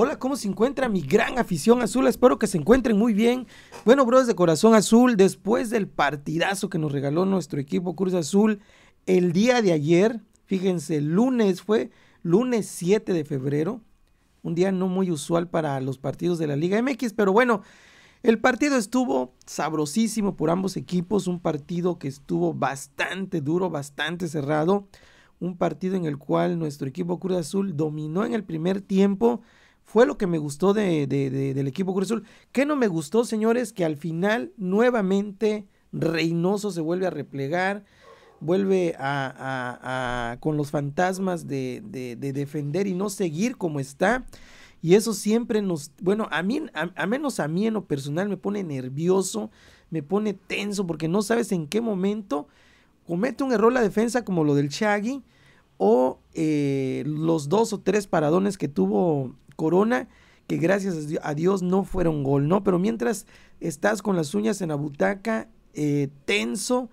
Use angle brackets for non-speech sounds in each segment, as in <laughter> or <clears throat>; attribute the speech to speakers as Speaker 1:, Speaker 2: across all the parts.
Speaker 1: Hola, ¿cómo se encuentra mi gran afición azul? Espero que se encuentren muy bien. Bueno, bros de corazón azul, después del partidazo que nos regaló nuestro equipo Cruz Azul el día de ayer, fíjense, lunes fue, lunes 7 de febrero, un día no muy usual para los partidos de la Liga MX, pero bueno, el partido estuvo sabrosísimo por ambos equipos, un partido que estuvo bastante duro, bastante cerrado, un partido en el cual nuestro equipo Cruz Azul dominó en el primer tiempo fue lo que me gustó del equipo Cruz Azul. ¿Qué no me gustó, señores? Que al final nuevamente Reynoso se vuelve a replegar, vuelve a, con los fantasmas de, defender y no seguir como está. Y eso siempre nos, bueno, a mí, a, menos a mí en lo personal me pone nervioso, me pone tenso porque no sabes en qué momento comete un error la defensa como lo del Chagui o eh, los dos o tres paradones que tuvo corona que gracias a Dios no fueron gol, ¿no? Pero mientras estás con las uñas en la butaca, eh, tenso,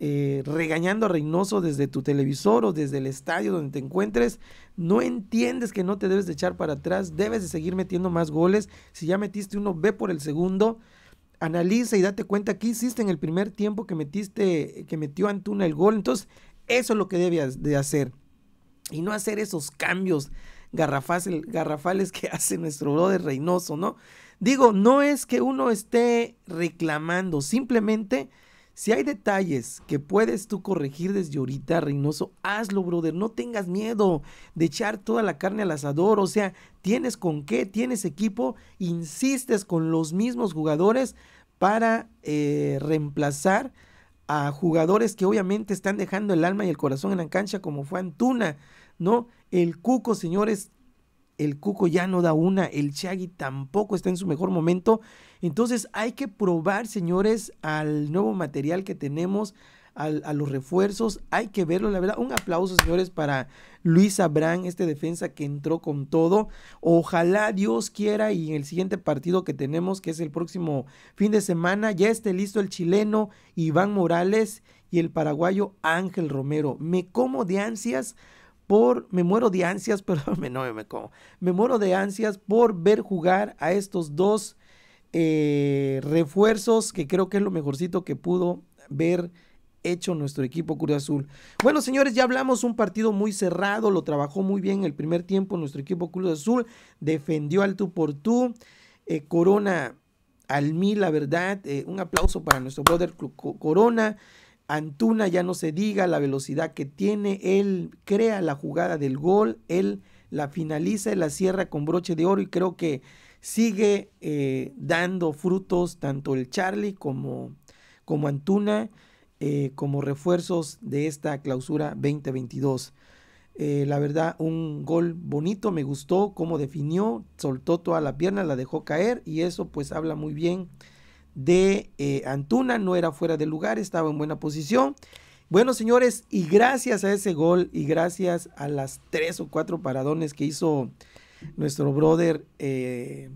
Speaker 1: eh, regañando a Reynoso desde tu televisor o desde el estadio donde te encuentres, no entiendes que no te debes de echar para atrás, debes de seguir metiendo más goles. Si ya metiste uno, ve por el segundo, analiza y date cuenta que hiciste en el primer tiempo que metiste, que metió Antuna el gol. Entonces, eso es lo que debes de hacer. Y no hacer esos cambios garrafales, garrafales que <laughs> hace nuestro brother Reynoso, ¿no? Digo, no es que uno esté reclamando, simplemente si hay detalles que puedes tú corregir desde ahorita, Reynoso, hazlo, brother. No tengas miedo de echar toda la carne al asador. O sea, tienes con qué, tienes equipo, insistes con los mismos jugadores para eh, reemplazar a jugadores que obviamente están dejando el alma y el corazón en la cancha, como fue Antuna, ¿no? El Cuco, señores, el Cuco ya no da una, el Chagui tampoco está en su mejor momento. Entonces hay que probar, señores, al nuevo material que tenemos, a los refuerzos, hay que verlo, la verdad. Un aplauso, señores, para Luis Abrán, este defensa que entró con todo. Ojalá Dios quiera y en el siguiente partido que tenemos, que es el próximo fin de semana, ya esté listo el chileno Iván Morales y el paraguayo Ángel Romero. Me como de ansias me muero de ansias, <laughs> perdón, no me como, me muero de ansias por ver jugar a estos dos eh, refuerzos que creo que es lo mejorcito que pudo ver hecho nuestro equipo Cruz Azul. Bueno, señores, ya hablamos un partido muy cerrado, lo trabajó muy bien el primer tiempo nuestro equipo Cruz Azul, defendió al tú por tú, Corona al mí, la verdad, eh, un aplauso para nuestro brother Corona, Antuna ya no se diga la velocidad que tiene, él crea la jugada del gol, él la finaliza y la cierra con broche de oro y creo que sigue eh, dando frutos tanto el Charlie como, como Antuna eh, como refuerzos de esta clausura 2022. Eh, la verdad, un gol bonito, me gustó cómo definió, soltó toda la pierna, la dejó caer y eso pues habla muy bien de eh, Antuna, no era fuera de lugar, estaba en buena posición. Bueno, señores, y gracias a ese gol y gracias a las tres o cuatro paradones que hizo nuestro brother eh,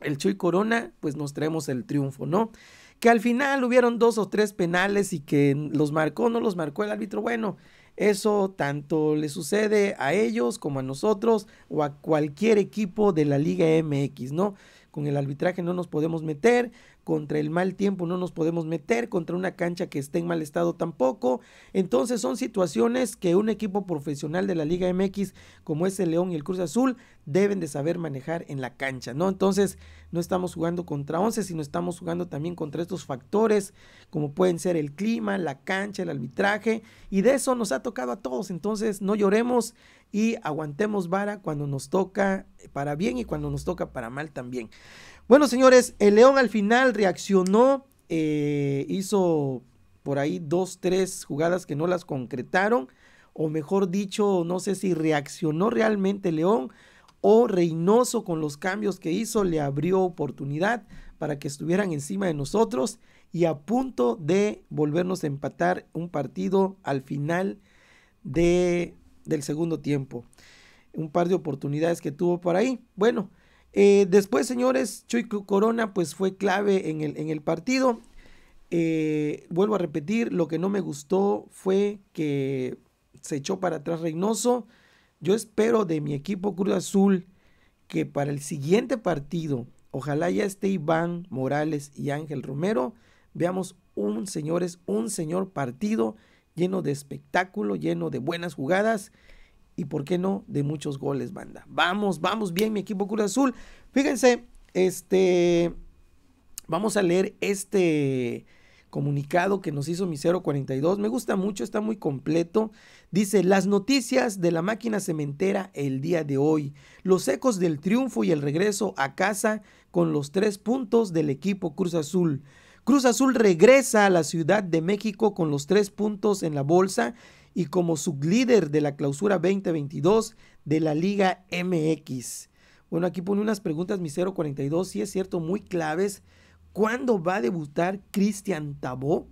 Speaker 1: el Chuy Corona, pues nos traemos el triunfo, ¿no? Que al final hubieron dos o tres penales y que los marcó, no los marcó el árbitro. Bueno, eso tanto le sucede a ellos como a nosotros o a cualquier equipo de la Liga MX, ¿no? Con el arbitraje no nos podemos meter, contra el mal tiempo no nos podemos meter, contra una cancha que esté en mal estado tampoco. Entonces son situaciones que un equipo profesional de la Liga MX como es el León y el Cruz Azul deben de saber manejar en la cancha, ¿no? Entonces no estamos jugando contra 11, sino estamos jugando también contra estos factores como pueden ser el clima, la cancha, el arbitraje y de eso nos ha tocado a todos. Entonces no lloremos y aguantemos vara cuando nos toca para bien y cuando nos toca para mal también. Bueno, señores, el León al final reaccionó, eh, hizo por ahí dos, tres jugadas que no las concretaron, o mejor dicho, no sé si reaccionó realmente León o Reynoso con los cambios que hizo le abrió oportunidad para que estuvieran encima de nosotros y a punto de volvernos a empatar un partido al final de, del segundo tiempo. Un par de oportunidades que tuvo por ahí. Bueno, eh, después, señores, Chuy Corona pues fue clave en el, en el partido. Eh, vuelvo a repetir, lo que no me gustó fue que se echó para atrás Reynoso. Yo espero de mi equipo Cruz Azul que para el siguiente partido, ojalá ya esté Iván Morales y Ángel Romero, veamos un señores, un señor partido lleno de espectáculo, lleno de buenas jugadas y por qué no de muchos goles, banda. Vamos, vamos bien, mi equipo Cruz Azul. Fíjense, este vamos a leer este comunicado que nos hizo mi 042. Me gusta mucho, está muy completo. Dice, las noticias de la máquina cementera el día de hoy. Los ecos del triunfo y el regreso a casa con los tres puntos del equipo Cruz Azul. Cruz Azul regresa a la Ciudad de México con los tres puntos en la bolsa y como sublíder de la clausura 2022 de la Liga MX. Bueno, aquí pone unas preguntas, mi 42 Si es cierto, muy claves. ¿Cuándo va a debutar Cristian Tabó?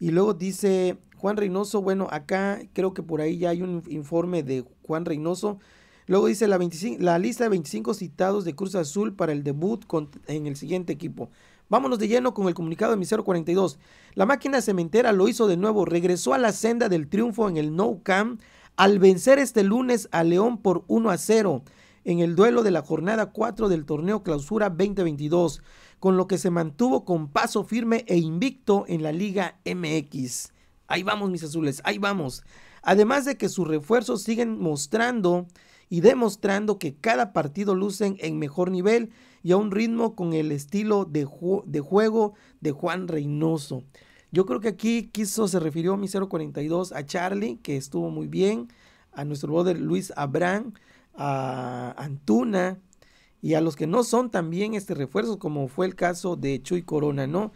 Speaker 1: Y luego dice Juan Reynoso, bueno, acá creo que por ahí ya hay un informe de Juan Reynoso. Luego dice la, 25, la lista de 25 citados de Cruz Azul para el debut en el siguiente equipo. Vámonos de lleno con el comunicado de mi 042. La máquina cementera lo hizo de nuevo, regresó a la senda del triunfo en el No Camp al vencer este lunes a León por 1 a 0 en el duelo de la jornada 4 del torneo Clausura 2022, con lo que se mantuvo con paso firme e invicto en la Liga MX. Ahí vamos, mis azules, ahí vamos. Además de que sus refuerzos siguen mostrando y demostrando que cada partido lucen en mejor nivel y a un ritmo con el estilo de, juego de Juan Reynoso. Yo creo que aquí quiso, se refirió mi 042 a Charlie, que estuvo muy bien, a nuestro brother Luis Abrán, a Antuna y a los que no son también este refuerzo, como fue el caso de Chuy Corona, ¿no?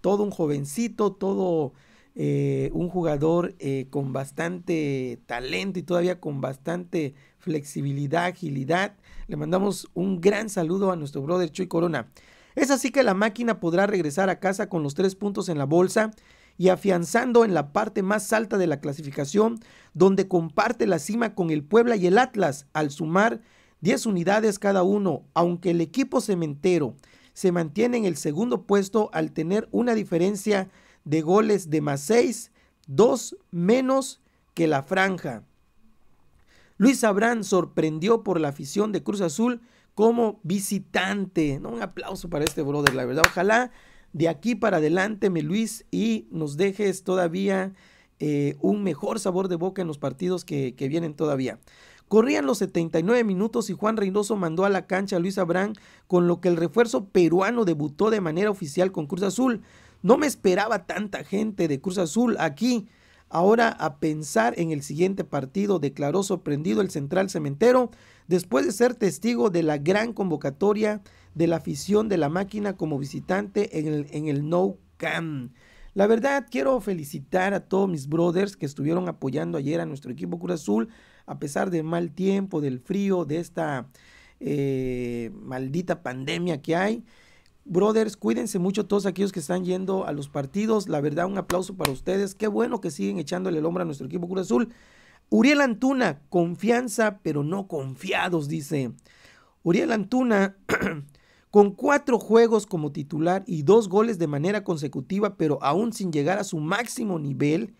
Speaker 1: Todo un jovencito, todo eh, un jugador eh, con bastante talento y todavía con bastante flexibilidad, agilidad. Le mandamos un gran saludo a nuestro brother Chuy Corona. Es así que la máquina podrá regresar a casa con los tres puntos en la bolsa y afianzando en la parte más alta de la clasificación, donde comparte la cima con el Puebla y el Atlas al sumar 10 unidades cada uno, aunque el equipo cementero se mantiene en el segundo puesto al tener una diferencia de goles de más 6, 2 menos que la franja. Luis Abrán sorprendió por la afición de Cruz Azul como visitante. ¿no? Un aplauso para este brother, la verdad. Ojalá de aquí para adelante, me Luis, y nos dejes todavía eh, un mejor sabor de boca en los partidos que, que vienen todavía. Corrían los 79 minutos y Juan Reynoso mandó a la cancha a Luis Abrán, con lo que el refuerzo peruano debutó de manera oficial con Cruz Azul. No me esperaba tanta gente de Cruz Azul aquí. Ahora a pensar en el siguiente partido, declaró sorprendido el central cementero después de ser testigo de la gran convocatoria de la afición de la máquina como visitante en el, en No Camp. La verdad, quiero felicitar a todos mis brothers que estuvieron apoyando ayer a nuestro equipo Cruz Azul, a pesar del mal tiempo, del frío, de esta eh, maldita pandemia que hay. Brothers, cuídense mucho todos aquellos que están yendo a los partidos. La verdad, un aplauso para ustedes. Qué bueno que siguen echándole el hombro a nuestro equipo Cruz Azul. Uriel Antuna, confianza, pero no confiados, dice. Uriel Antuna, <clears throat> con cuatro juegos como titular y dos goles de manera consecutiva, pero aún sin llegar a su máximo nivel,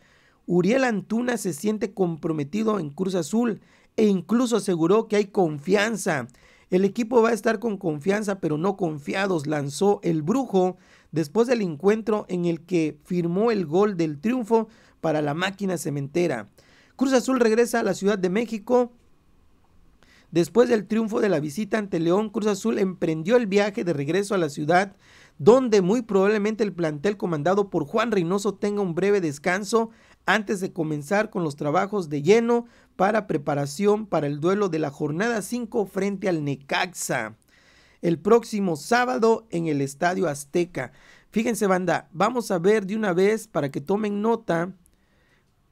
Speaker 1: Uriel Antuna se siente comprometido en Cruz Azul e incluso aseguró que hay confianza el equipo va a estar con confianza, pero no confiados, lanzó el brujo después del encuentro en el que firmó el gol del triunfo para la máquina cementera. Cruz Azul regresa a la Ciudad de México. Después del triunfo de la visita ante León, Cruz Azul emprendió el viaje de regreso a la ciudad, donde muy probablemente el plantel comandado por Juan Reynoso tenga un breve descanso antes de comenzar con los trabajos de lleno para preparación para el duelo de la jornada 5 frente al Necaxa el próximo sábado en el Estadio Azteca. Fíjense banda, vamos a ver de una vez para que tomen nota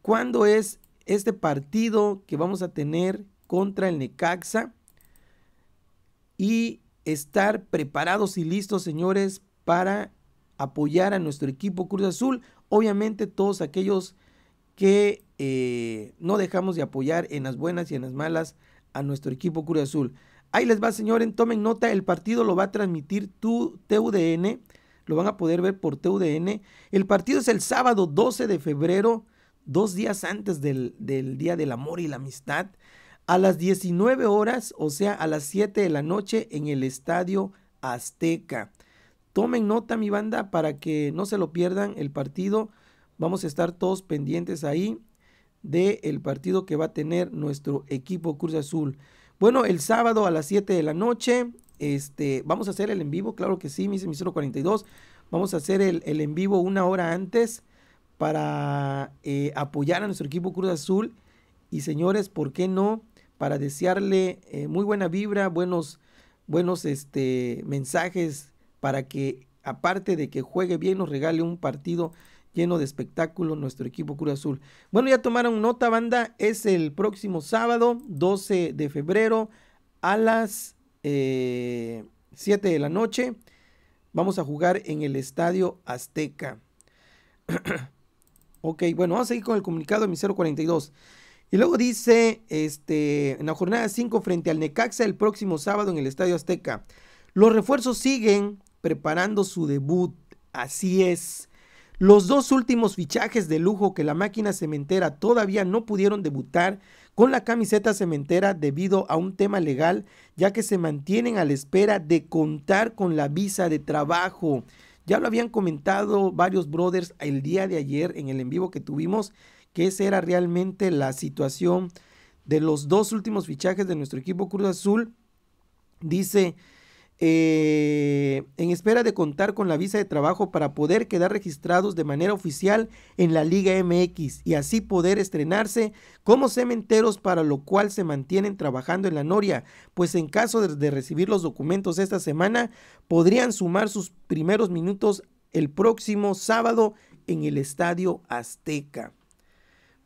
Speaker 1: cuándo es este partido que vamos a tener contra el Necaxa y estar preparados y listos, señores, para apoyar a nuestro equipo Cruz Azul. Obviamente todos aquellos que eh, no dejamos de apoyar en las buenas y en las malas a nuestro equipo Curazul. Azul. Ahí les va, señores, tomen nota, el partido lo va a transmitir tu TUDN, lo van a poder ver por TUDN. El partido es el sábado 12 de febrero, dos días antes del, del Día del Amor y la Amistad, a las 19 horas, o sea, a las 7 de la noche en el Estadio Azteca. Tomen nota, mi banda, para que no se lo pierdan el partido Vamos a estar todos pendientes ahí del partido que va a tener nuestro equipo Cruz Azul. Bueno, el sábado a las 7 de la noche, este, vamos a hacer el en vivo, claro que sí, mis 042. Vamos a hacer el, en vivo una hora antes para eh, apoyar a nuestro equipo Cruz Azul. Y señores, ¿por qué no? Para desearle eh, muy buena vibra, buenos, buenos este, mensajes para que, aparte de que juegue bien, nos regale un partido lleno de espectáculo nuestro equipo Cura Azul. Bueno, ya tomaron nota, banda. Es el próximo sábado, 12 de febrero, a las 7 eh, de la noche. Vamos a jugar en el Estadio Azteca. <clears throat> ok, bueno, vamos a seguir con el comunicado de mi 042. Y luego dice, este, en la jornada 5 frente al Necaxa el próximo sábado en el Estadio Azteca. Los refuerzos siguen preparando su debut. Así es. Los dos últimos fichajes de lujo que la máquina cementera todavía no pudieron debutar con la camiseta cementera debido a un tema legal, ya que se mantienen a la espera de contar con la visa de trabajo. Ya lo habían comentado varios brothers el día de ayer en el en vivo que tuvimos, que esa era realmente la situación de los dos últimos fichajes de nuestro equipo Cruz Azul. Dice eh, en espera de contar con la visa de trabajo para poder quedar registrados de manera oficial en la Liga MX y así poder estrenarse como cementeros para lo cual se mantienen trabajando en la Noria, pues en caso de, recibir los documentos esta semana podrían sumar sus primeros minutos el próximo sábado en el Estadio Azteca.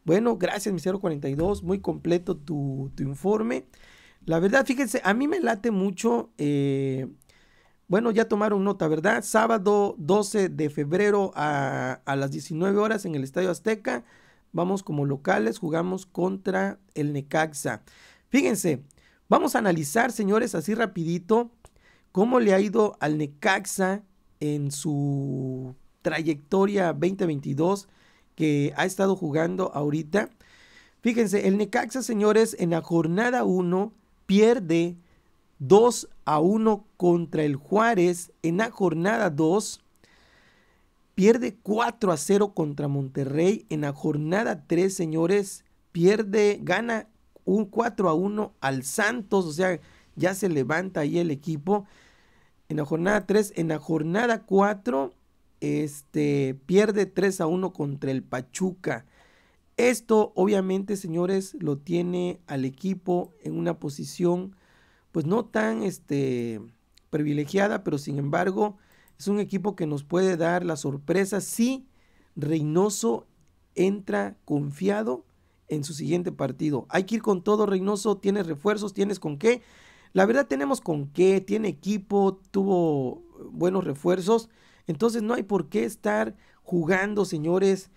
Speaker 1: Bueno, gracias, mi 42 Muy completo tu informe. La verdad, fíjense, a mí me late mucho. Eh, bueno, ya tomaron nota, ¿verdad? Sábado 12 de febrero a, a, las 19 horas en el Estadio Azteca. Vamos como locales, jugamos contra el Necaxa. Fíjense, vamos a analizar, señores, así rapidito, cómo le ha ido al Necaxa en su trayectoria 2022 que ha estado jugando ahorita. Fíjense, el Necaxa, señores, en la jornada 1 pierde 2 a 1 contra el Juárez en la jornada 2. Pierde 4 a 0 contra Monterrey en la jornada 3, señores. Pierde, gana un 4 a 1 al Santos, o sea, ya se levanta ahí el equipo. En la jornada 3, en la jornada 4, este, pierde 3 a 1 contra el Pachuca. Esto obviamente, señores, lo tiene al equipo en una posición pues no tan este, privilegiada, pero sin embargo es un equipo que nos puede dar la sorpresa si Reynoso entra confiado en su siguiente partido. Hay que ir con todo, Reynoso, tienes refuerzos, tienes con qué. La verdad tenemos con qué, tiene equipo, tuvo buenos refuerzos. Entonces no hay por qué estar jugando, señores,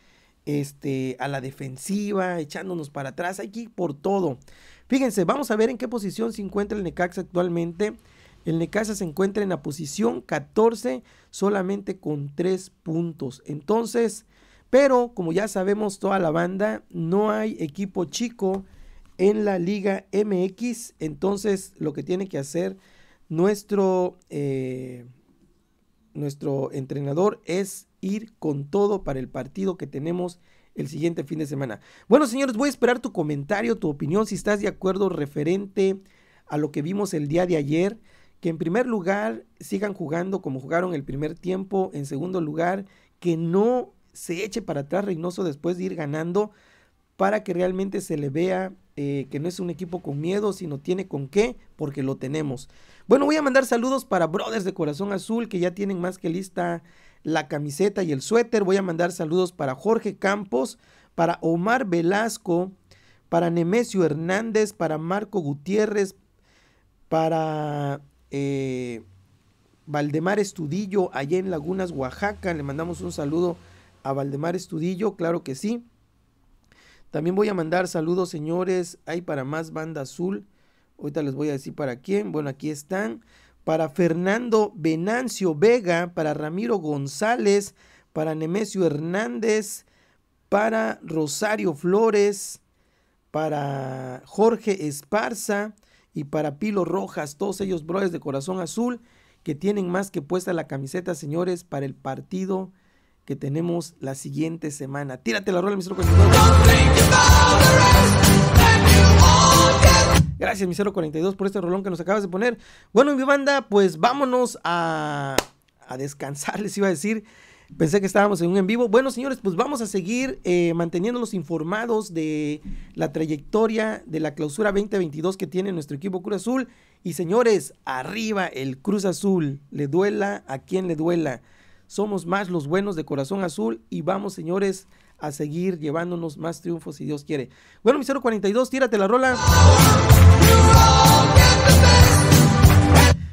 Speaker 1: este, a la defensiva, echándonos para atrás, aquí por todo. Fíjense, vamos a ver en qué posición se encuentra el Necaxa actualmente. El Necaxa se encuentra en la posición 14 solamente con 3 puntos. Entonces, pero como ya sabemos toda la banda, no hay equipo chico en la Liga MX. Entonces, lo que tiene que hacer nuestro, eh, nuestro entrenador es ir con todo para el partido que tenemos el siguiente fin de semana. Bueno, señores, voy a esperar tu comentario, tu opinión, si estás de acuerdo referente a lo que vimos el día de ayer. Que en primer lugar sigan jugando como jugaron el primer tiempo. En segundo lugar, que no se eche para atrás Reynoso después de ir ganando para que realmente se le vea eh, que no es un equipo con miedo, sino tiene con qué, porque lo tenemos. Bueno, voy a mandar saludos para Brothers de Corazón Azul, que ya tienen más que lista la camiseta y el suéter. Voy a mandar saludos para Jorge Campos, para Omar Velasco, para Nemesio Hernández, para Marco Gutiérrez, para eh, Valdemar Estudillo, allá en Lagunas, Oaxaca. Le mandamos un saludo a Valdemar Estudillo, claro que sí. También voy a mandar saludos, señores. Hay para más banda azul. Ahorita les voy a decir para quién. Bueno, aquí están para Fernando Venancio Vega, para Ramiro González, para Nemesio Hernández, para Rosario Flores, para Jorge Esparza y para Pilo Rojas, todos ellos brothers de corazón azul que tienen más que puesta la camiseta, señores, para el partido que tenemos la siguiente semana. Tírate la rola, mi Gracias, mi 042, por este rolón que nos acabas de poner. Bueno, mi banda, pues vámonos a, descansar, <laughs> les iba a decir. Pensé que estábamos en un en vivo. Bueno, señores, pues vamos a seguir eh, manteniéndonos informados de la trayectoria de la clausura 2022 que tiene nuestro equipo Cruz Azul. Y señores, arriba el Cruz Azul. Le duela a quien le duela. Somos más los buenos de corazón azul. Y vamos, señores, a seguir llevándonos más triunfos si Dios quiere. Bueno, mi 42, tírate la rola.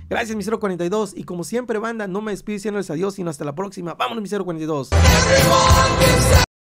Speaker 1: Gracias, mi 42 Y como siempre, banda, no me despido diciéndoles adiós, sino hasta la próxima. Vámonos, mi Misero42!